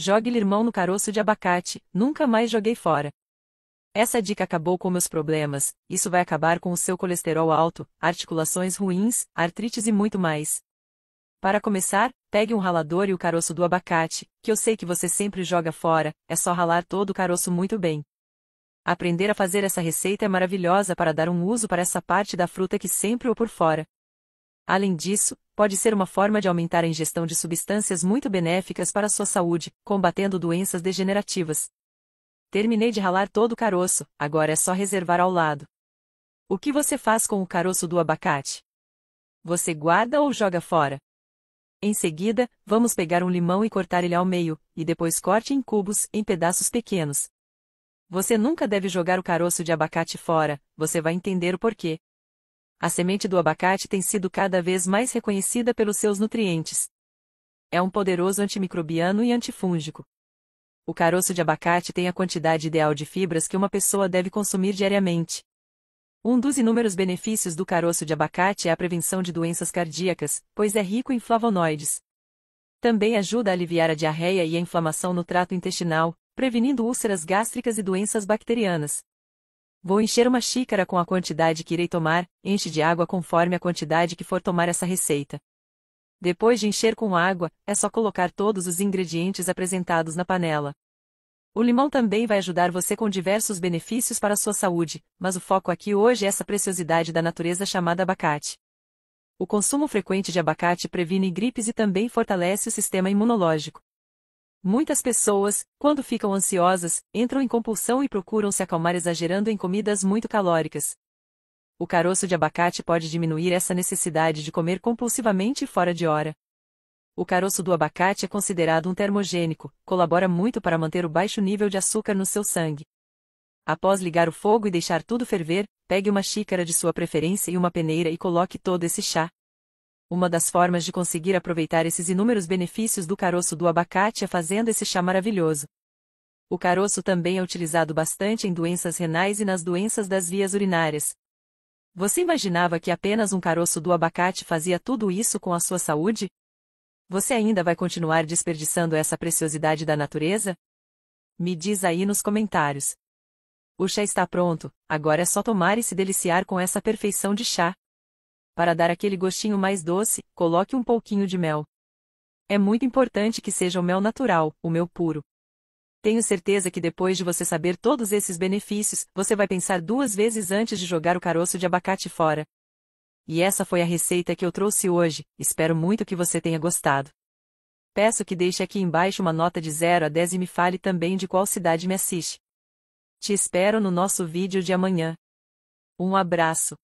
Jogue limão no caroço de abacate, nunca mais joguei fora. Essa dica acabou com meus problemas, isso vai acabar com o seu colesterol alto, articulações ruins, artrites e muito mais. Para começar, pegue um ralador e o caroço do abacate, que eu sei que você sempre joga fora, é só ralar todo o caroço muito bem. Aprender a fazer essa receita é maravilhosa para dar um uso para essa parte da fruta que sempre ou por fora. Além disso, pode ser uma forma de aumentar a ingestão de substâncias muito benéficas para a sua saúde, combatendo doenças degenerativas. Terminei de ralar todo o caroço, agora é só reservar ao lado. O que você faz com o caroço do abacate? Você guarda ou joga fora? Em seguida, vamos pegar um limão e cortar ele ao meio, e depois corte em cubos, em pedaços pequenos. Você nunca deve jogar o caroço de abacate fora, você vai entender o porquê. A semente do abacate tem sido cada vez mais reconhecida pelos seus nutrientes. É um poderoso antimicrobiano e antifúngico. O caroço de abacate tem a quantidade ideal de fibras que uma pessoa deve consumir diariamente. Um dos inúmeros benefícios do caroço de abacate é a prevenção de doenças cardíacas, pois é rico em flavonoides. Também ajuda a aliviar a diarreia e a inflamação no trato intestinal, prevenindo úlceras gástricas e doenças bacterianas. Vou encher uma xícara com a quantidade que irei tomar, enche de água conforme a quantidade que for tomar essa receita. Depois de encher com água, é só colocar todos os ingredientes apresentados na panela. O limão também vai ajudar você com diversos benefícios para a sua saúde, mas o foco aqui hoje é essa preciosidade da natureza chamada abacate. O consumo frequente de abacate previne gripes e também fortalece o sistema imunológico. Muitas pessoas, quando ficam ansiosas, entram em compulsão e procuram se acalmar exagerando em comidas muito calóricas. O caroço de abacate pode diminuir essa necessidade de comer compulsivamente fora de hora. O caroço do abacate é considerado um termogênico, colabora muito para manter o baixo nível de açúcar no seu sangue. Após ligar o fogo e deixar tudo ferver, pegue uma xícara de sua preferência e uma peneira e coloque todo esse chá, uma das formas de conseguir aproveitar esses inúmeros benefícios do caroço do abacate é fazendo esse chá maravilhoso. O caroço também é utilizado bastante em doenças renais e nas doenças das vias urinárias. Você imaginava que apenas um caroço do abacate fazia tudo isso com a sua saúde? Você ainda vai continuar desperdiçando essa preciosidade da natureza? Me diz aí nos comentários. O chá está pronto, agora é só tomar e se deliciar com essa perfeição de chá. Para dar aquele gostinho mais doce, coloque um pouquinho de mel. É muito importante que seja o mel natural, o mel puro. Tenho certeza que depois de você saber todos esses benefícios, você vai pensar duas vezes antes de jogar o caroço de abacate fora. E essa foi a receita que eu trouxe hoje, espero muito que você tenha gostado. Peço que deixe aqui embaixo uma nota de 0 a 10 e me fale também de qual cidade me assiste. Te espero no nosso vídeo de amanhã. Um abraço.